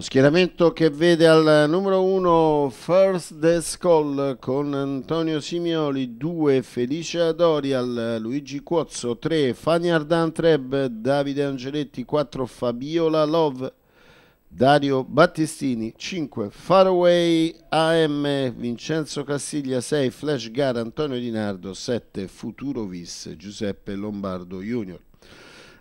schieramento che vede al numero 1 First Descol con Antonio Simioli, 2 Felicia Dorial, Luigi Cuozzo, 3 Fanny Ardan Treb, Davide Angeletti, 4 Fabiola Love, Dario Battistini, 5 Faraway AM, Vincenzo Castiglia, 6 Flash Gara, Antonio Di Nardo, 7 Futuro Vis, Giuseppe Lombardo Junior.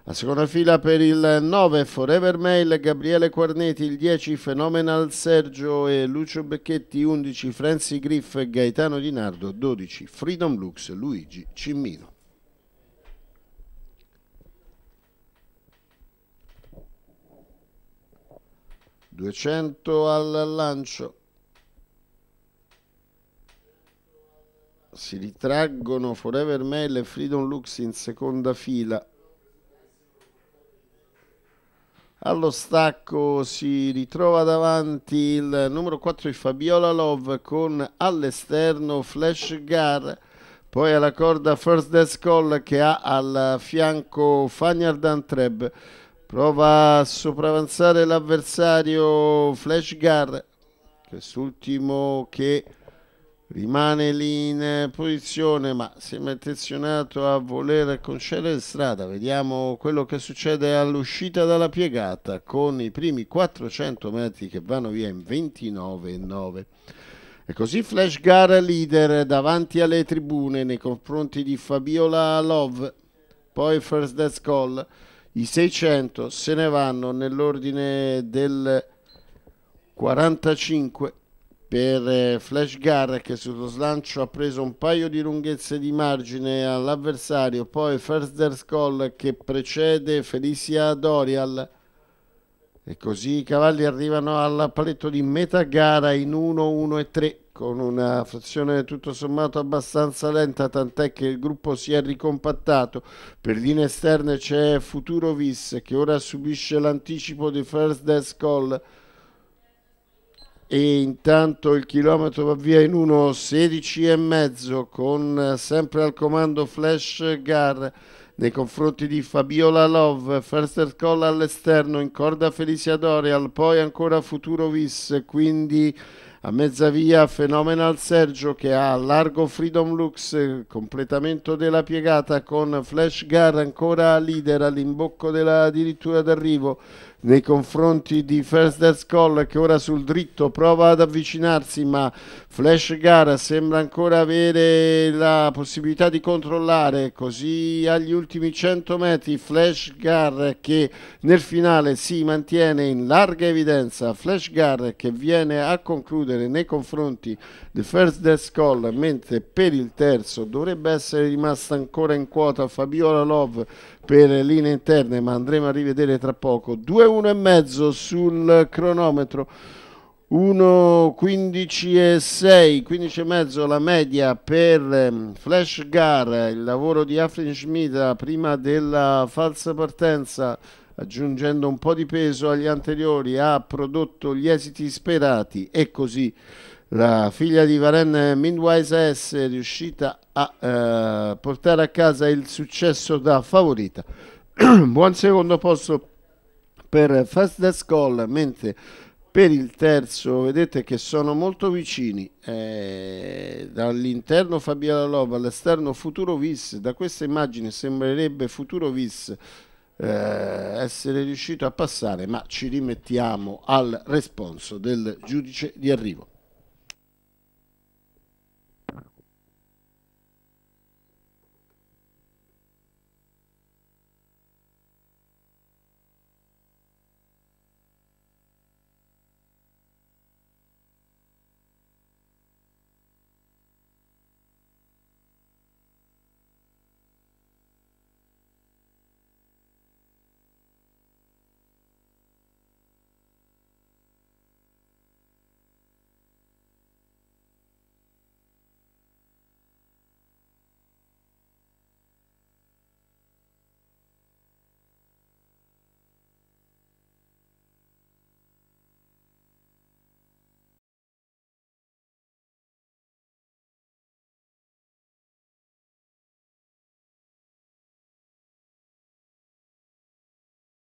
La seconda fila per il 9 Forever Mail, Gabriele Quarneti, il 10 Phenomenal Sergio e Lucio Becchetti, 11 Francis Griff, Gaetano Di Nardo, 12 Freedom Lux, Luigi Cimmino. Duecento al lancio. Si ritraggono Forever Mail e Freedom Lux in seconda fila allo stacco si ritrova davanti il numero 4 di Fabiola Love con all'esterno Flash Gar poi alla corda First Death Call che ha al fianco Fagnard Antreb prova a sopravanzare l'avversario Flash Gar quest'ultimo che rimane lì in posizione ma sembra intenzionato a voler concedere strada vediamo quello che succede all'uscita dalla piegata con i primi 400 metri che vanno via in 29,9 e così Flash Gara leader davanti alle tribune nei confronti di Fabiola Love poi First Death Call i 600 se ne vanno nell'ordine del 45 per eh, Flash Gar che sullo slancio ha preso un paio di lunghezze di margine all'avversario, poi Further Skull che precede Felicia Dorial e così i cavalli arrivano al paletto di metà gara in 1, 1 e 3 con una frazione tutto sommato abbastanza lenta tant'è che il gruppo si è ricompattato per linee esterne c'è Futuro Vis che ora subisce l'anticipo di First Death Call e intanto il chilometro va via in 1.16 con eh, sempre al comando Flash Gar nei confronti di Fabiola Love, Ferster Call all'esterno, in corda Felicia Dorial, poi ancora Futuro Vis, quindi a mezza via Phenomenal Sergio che ha largo Freedom Lux, completamento della piegata con Flash Gar ancora leader all'imbocco della dirittura d'arrivo, nei confronti di First Death Call che ora sul dritto prova ad avvicinarsi ma Flash Gara sembra ancora avere la possibilità di controllare così agli ultimi 100 metri Flash Gar che nel finale si mantiene in larga evidenza Flash Gar che viene a concludere nei confronti di First Death Call mentre per il terzo dovrebbe essere rimasta ancora in quota Fabiola Love per linee interne, ma andremo a rivedere tra poco. 2-1 e mezzo sul cronometro. 1-15 e 6, 15 e mezzo la media per ehm, Flash Gar, il lavoro di Afrin Schmidt prima della falsa partenza, aggiungendo un po' di peso agli anteriori, ha prodotto gli esiti sperati e così la figlia di Varenne Mindwise S è riuscita a eh, portare a casa il successo da favorita. Buon secondo posto per Fast Death Call, mentre per il terzo vedete che sono molto vicini. Eh, dall'interno Fabiola Lova all'esterno Futuro Vis. Da questa immagine sembrerebbe Futuro Vis eh, essere riuscito a passare, ma ci rimettiamo al responso del giudice di arrivo.